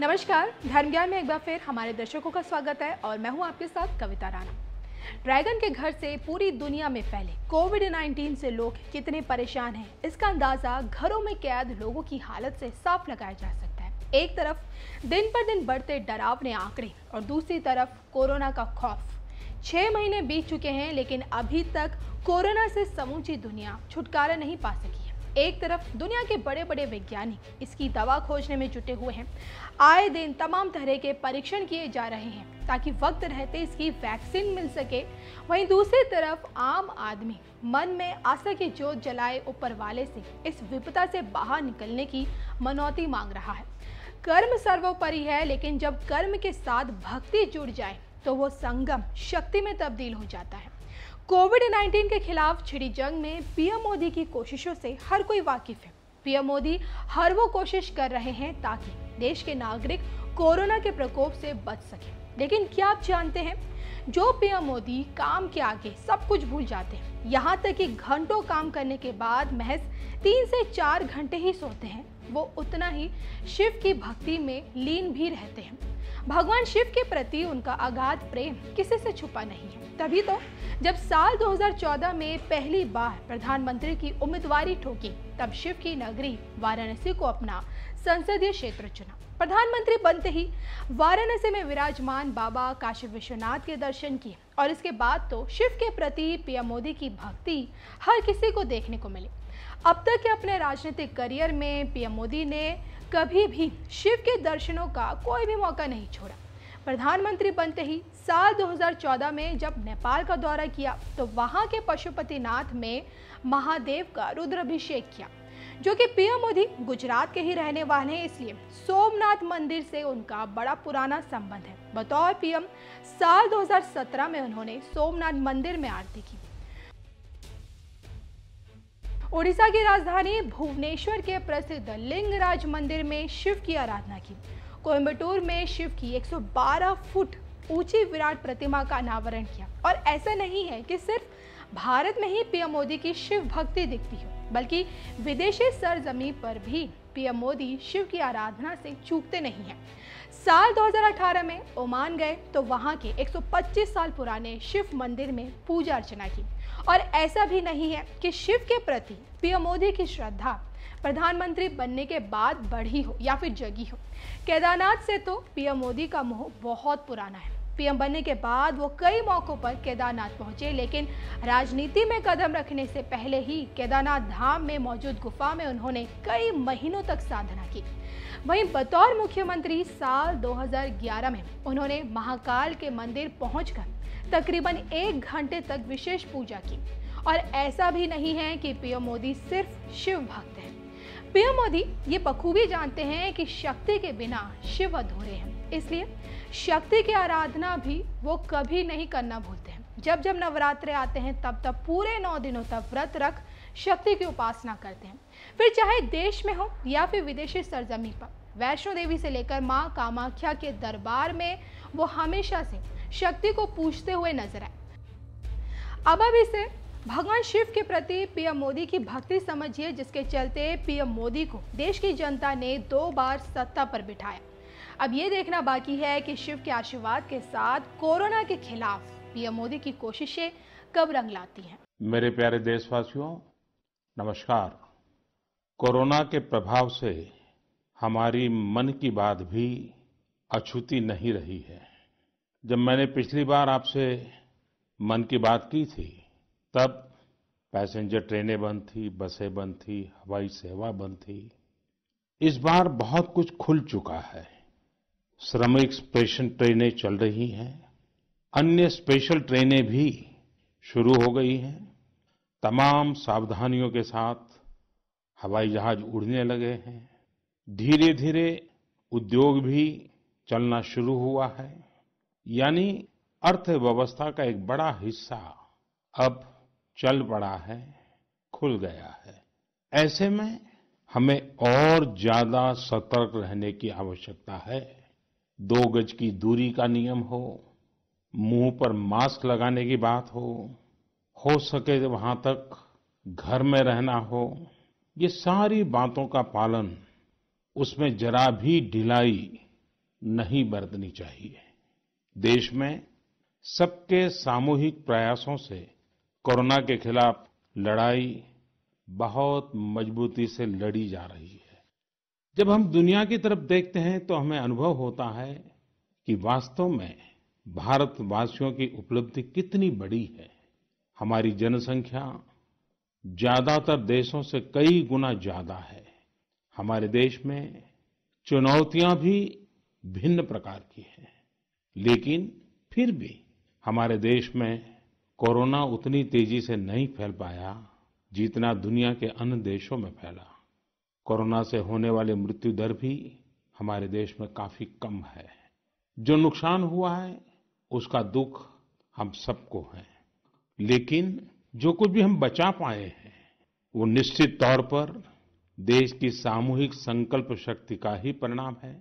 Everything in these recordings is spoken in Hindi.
नमस्कार धर्म ज्ञान में एक बार फिर हमारे दर्शकों का स्वागत है और मैं हूं आपके साथ कविता राणा ड्रैगन के घर से पूरी दुनिया में फैले कोविड 19 से लोग कितने परेशान हैं इसका अंदाज़ा घरों में कैद लोगों की हालत से साफ लगाया जा सकता है एक तरफ दिन पर दिन बढ़ते डरावने आंकड़े और दूसरी तरफ कोरोना का खौफ छः महीने बीत चुके हैं लेकिन अभी तक कोरोना से समूची दुनिया छुटकारा नहीं पा सकी एक तरफ दुनिया के बड़े बड़े वैज्ञानिक इसकी दवा खोजने में जुटे हुए हैं आए दिन तमाम तरह के परीक्षण किए जा रहे हैं ताकि वक्त रहते इसकी वैक्सीन मिल सके वहीं दूसरी तरफ आम आदमी मन में आशा की जोत जलाए ऊपर वाले से इस विपदा से बाहर निकलने की मनौती मांग रहा है कर्म सर्वोपरि है लेकिन जब कर्म के साथ भक्ति जुड़ जाए तो वो संगम शक्ति में तब्दील हो जाता है कोविड 19 के खिलाफ छिड़ी जंग में पीएम मोदी की कोशिशों से हर कोई वाकिफ है पीएम मोदी हर वो कोशिश कर रहे हैं ताकि देश के नागरिक कोरोना के प्रकोप से बच सके लेकिन क्या आप जानते हैं जो पीएम मोदी काम के आगे सब कुछ भूल जाते हैं यहाँ तक कि घंटों काम करने के बाद महज तीन से चार घंटे ही सोते हैं वो उतना ही शिव की भक्ति में लीन भी रहते हैं भगवान शिव के प्रति उनका अगाध प्रेम किसी से छुपा नहीं है तभी तो जब साल 2014 में पहली बार प्रधानमंत्री की उम्मीदवारी ठोकी तब शिव की नगरी वाराणसी को अपना संसदीय क्षेत्र चुना प्रधानमंत्री बनते ही वाराणसी में विराजमान बाबा काशी विश्वनाथ के दर्शन किए और इसके बाद तो शिव के प्रति पीएम मोदी की भक्ति हर किसी को देखने को मिली अब तक के अपने राजनीतिक करियर में पीएम मोदी ने कभी भी शिव के दर्शनों का कोई भी मौका नहीं छोड़ा प्रधानमंत्री बनते ही साल 2014 में जब नेपाल का दौरा किया तो वहां के पशुपतिनाथ में महादेव का रुद्राभिषेक किया जो कि पीएम मोदी गुजरात के ही रहने वाले हैं इसलिए सोमनाथ मंदिर से उनका बड़ा पुराना संबंध है बतौर पीएम साल 2017 में उन्होंने सोमनाथ मंदिर में आरती की ओडिशा की राजधानी भुवनेश्वर के प्रसिद्ध लिंगराज मंदिर में शिव की आराधना की कोयम्बटूर में शिव की 112 फुट ऊंची विराट प्रतिमा का अनावरण किया और ऐसा नहीं है कि सिर्फ भारत में ही पीएम मोदी की शिव भक्ति दिखती हो बल्कि विदेशी सरजमी पर भी पीएम मोदी शिव की आराधना से चूकते नहीं हैं साल 2018 में ओमान गए तो वहाँ के 125 साल पुराने शिव मंदिर में पूजा अर्चना की और ऐसा भी नहीं है कि शिव के प्रति पीएम मोदी की श्रद्धा प्रधानमंत्री बनने के बाद बढ़ी हो या फिर जगी हो केदारनाथ से तो पीएम मोदी का मोह बहुत पुराना है पीएम बनने के बाद वो कई मौक़ों पर केदारनाथ पहुंचे लेकिन राजनीति में कदम रखने से पहले ही केदारनाथ धाम में मौजूद गुफा में उन्होंने कई महीनों तक साधना की वहीं बतौर मुख्यमंत्री साल 2011 में उन्होंने महाकाल के मंदिर पहुंचकर तकरीबन एक घंटे तक विशेष पूजा की और ऐसा भी नहीं है कि पीएम मोदी सिर्फ शिव भक्त हैं पीएम मोदी ये बखूबी जानते हैं कि शक्ति के बिना शिव अधूरे हैं इसलिए शक्ति की आराधना भी वो कभी नहीं करना भूलते हैं जब जब नवरात्र आते हैं तब तब पूरे नौ दिनों तक व्रत रख शक्ति की उपासना करते हैं फिर चाहे देश में हो या फिर विदेशी सरजमी पर वैष्णो देवी से लेकर माँ कामाख्या के दरबार में वो हमेशा से शक्ति को पूछते हुए नजर आए अब अब इसे भगवान शिव के प्रति पीएम मोदी की भक्ति समझिए जिसके चलते पीएम मोदी को देश की जनता ने दो बार सत्ता पर बिठाया अब ये देखना बाकी है कि शिव के आशीर्वाद के साथ कोरोना के खिलाफ पीएम मोदी की कोशिशें कब रंग लाती हैं मेरे प्यारे देशवासियों नमस्कार कोरोना के प्रभाव से हमारी मन की बात भी अछूती नहीं रही है जब मैंने पिछली बार आपसे मन की बात की थी तब पैसेंजर ट्रेनें बंद थी बसें बंद थी हवाई सेवा बंद थी इस बार बहुत कुछ खुल चुका है श्रमिक स्पेशल ट्रेनें चल रही हैं अन्य स्पेशल ट्रेनें भी शुरू हो गई हैं तमाम सावधानियों के साथ हवाई जहाज उड़ने लगे हैं धीरे धीरे उद्योग भी चलना शुरू हुआ है यानी अर्थव्यवस्था का एक बड़ा हिस्सा अब चल पड़ा है खुल गया है ऐसे में हमें और ज्यादा सतर्क रहने की आवश्यकता है दो गज की दूरी का नियम हो मुंह पर मास्क लगाने की बात हो हो सके तो वहां तक घर में रहना हो ये सारी बातों का पालन उसमें जरा भी ढिलाई नहीं बरतनी चाहिए देश में सबके सामूहिक प्रयासों से कोरोना के खिलाफ लड़ाई बहुत मजबूती से लड़ी जा रही है जब हम दुनिया की तरफ देखते हैं तो हमें अनुभव होता है कि वास्तव में भारतवासियों की उपलब्धि कितनी बड़ी है हमारी जनसंख्या ज्यादातर देशों से कई गुना ज्यादा है हमारे देश में चुनौतियां भी भिन्न प्रकार की हैं लेकिन फिर भी हमारे देश में कोरोना उतनी तेजी से नहीं फैल पाया जितना दुनिया के अन्य देशों में फैला कोरोना से होने वाली मृत्यु दर भी हमारे देश में काफी कम है जो नुकसान हुआ है उसका दुख हम सबको है लेकिन जो कुछ भी हम बचा पाए हैं वो निश्चित तौर पर देश की सामूहिक संकल्प शक्ति का ही परिणाम है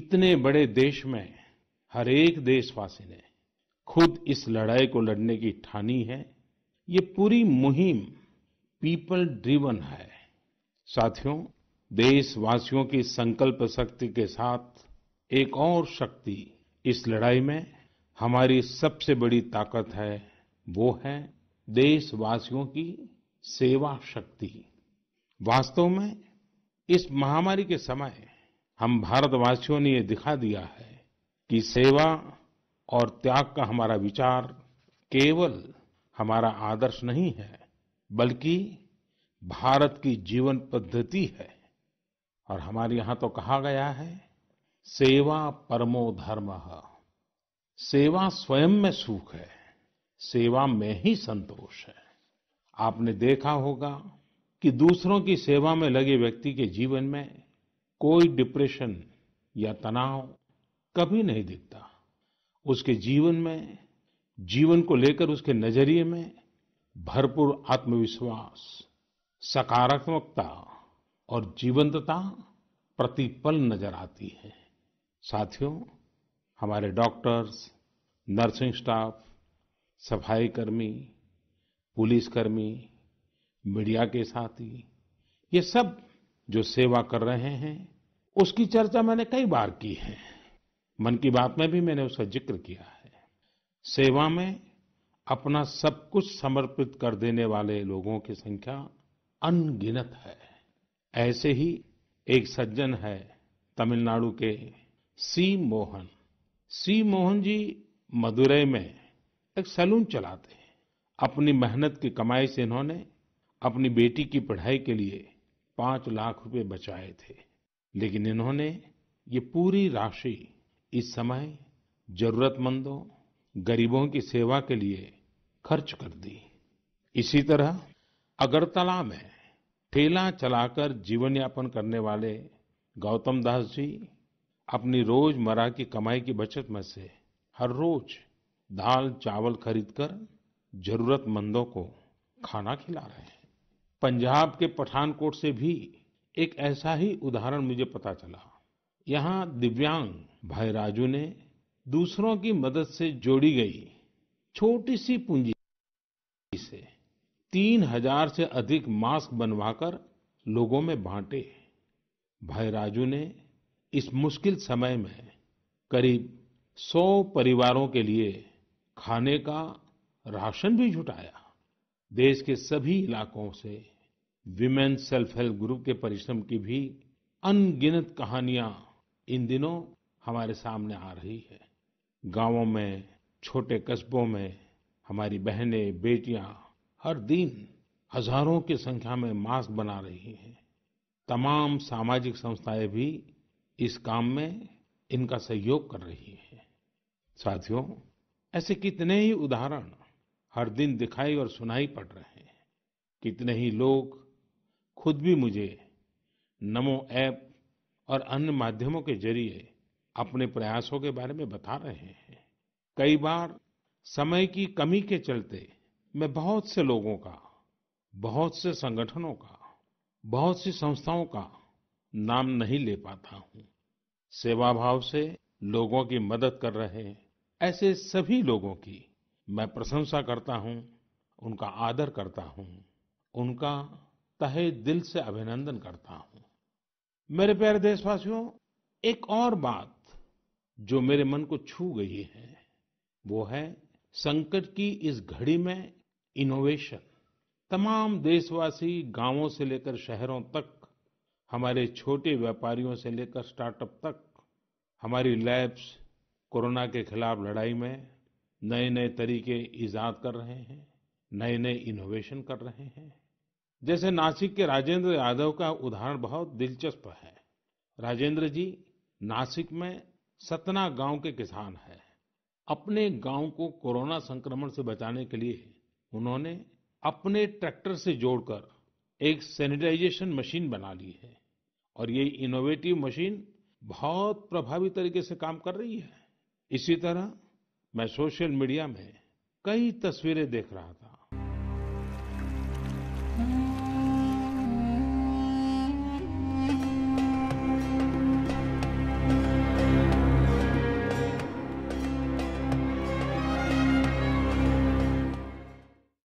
इतने बड़े देश में हर एक देशवासी ने खुद इस लड़ाई को लड़ने की ठानी है ये पूरी मुहिम पीपल ड्रिवन है साथियों देशवासियों की संकल्प शक्ति के साथ एक और शक्ति इस लड़ाई में हमारी सबसे बड़ी ताकत है वो है देशवासियों की सेवा शक्ति वास्तव में इस महामारी के समय हम भारतवासियों ने ये दिखा दिया है कि सेवा और त्याग का हमारा विचार केवल हमारा आदर्श नहीं है बल्कि भारत की जीवन पद्धति है और हमारे यहां तो कहा गया है सेवा परमो धर्म सेवा स्वयं में सुख है सेवा में ही संतोष है आपने देखा होगा कि दूसरों की सेवा में लगे व्यक्ति के जीवन में कोई डिप्रेशन या तनाव कभी नहीं दिखता उसके जीवन में जीवन को लेकर उसके नजरिए में भरपूर आत्मविश्वास सकारात्मकता और जीवंतता प्रतिपल नजर आती है साथियों हमारे डॉक्टर्स नर्सिंग स्टाफ सफाई कर्मी पुलिसकर्मी मीडिया के साथी ये सब जो सेवा कर रहे हैं उसकी चर्चा मैंने कई बार की है मन की बात में भी मैंने उसका जिक्र किया है सेवा में अपना सब कुछ समर्पित कर देने वाले लोगों की संख्या अनगिनत है ऐसे ही एक सज्जन है तमिलनाडु के सी मोहन सी मोहन जी मदुरई में एक सैलून चलाते हैं अपनी मेहनत की कमाई से इन्होंने अपनी बेटी की पढ़ाई के लिए पांच लाख रुपए बचाए थे लेकिन इन्होंने ये पूरी राशि इस समय जरूरतमंदों गरीबों की सेवा के लिए खर्च कर दी इसी तरह अगरतला में ठेला चलाकर जीवन यापन करने वाले गौतम दास जी अपनी रोजमर्रा की कमाई की बचत में से हर रोज दाल चावल खरीदकर जरूरतमंदों को खाना खिला रहे हैं पंजाब के पठानकोट से भी एक ऐसा ही उदाहरण मुझे पता चला यहाँ दिव्यांग भाई राजू ने दूसरों की मदद से जोड़ी गई छोटी सी पूंजी से तीन हजार से अधिक मास्क बनवाकर लोगों में बांटे भाई राजू ने इस मुश्किल समय में करीब सौ परिवारों के लिए खाने का राशन भी जुटाया देश के सभी इलाकों से वूमेन सेल्फ हेल्प ग्रुप के परिश्रम की भी अनगिनत कहानियां इन दिनों हमारे सामने आ रही है गाँवों में छोटे कस्बों में हमारी बहनें बेटियाँ हर दिन हजारों की संख्या में मास्क बना रही हैं तमाम सामाजिक संस्थाएं भी इस काम में इनका सहयोग कर रही हैं साथियों ऐसे कितने ही उदाहरण हर दिन दिखाई और सुनाई पड़ रहे हैं कितने ही लोग खुद भी मुझे नमो ऐप और अन्य माध्यमों के जरिए अपने प्रयासों के बारे में बता रहे हैं कई बार समय की कमी के चलते मैं बहुत से लोगों का बहुत से संगठनों का बहुत सी संस्थाओं का नाम नहीं ले पाता हूँ सेवा भाव से लोगों की मदद कर रहे ऐसे सभी लोगों की मैं प्रशंसा करता हूँ उनका आदर करता हूँ उनका तहे दिल से अभिनंदन करता हूँ मेरे प्यारे देशवासियों एक और बात जो मेरे मन को छू गई है वो है संकट की इस घड़ी में इनोवेशन तमाम देशवासी गांवों से लेकर शहरों तक हमारे छोटे व्यापारियों से लेकर स्टार्टअप तक हमारी लैब्स कोरोना के खिलाफ लड़ाई में नए नए तरीके ईजाद कर रहे हैं नए नए इनोवेशन कर रहे हैं जैसे नासिक के राजेंद्र यादव का उदाहरण बहुत दिलचस्प है राजेंद्र जी नासिक में सतना गांव के किसान हैं अपने गांव को कोरोना संक्रमण से बचाने के लिए उन्होंने अपने ट्रैक्टर से जोड़कर एक सैनिटाइजेशन मशीन बना ली है और ये इनोवेटिव मशीन बहुत प्रभावी तरीके से काम कर रही है इसी तरह मैं सोशल मीडिया में कई तस्वीरें देख रहा था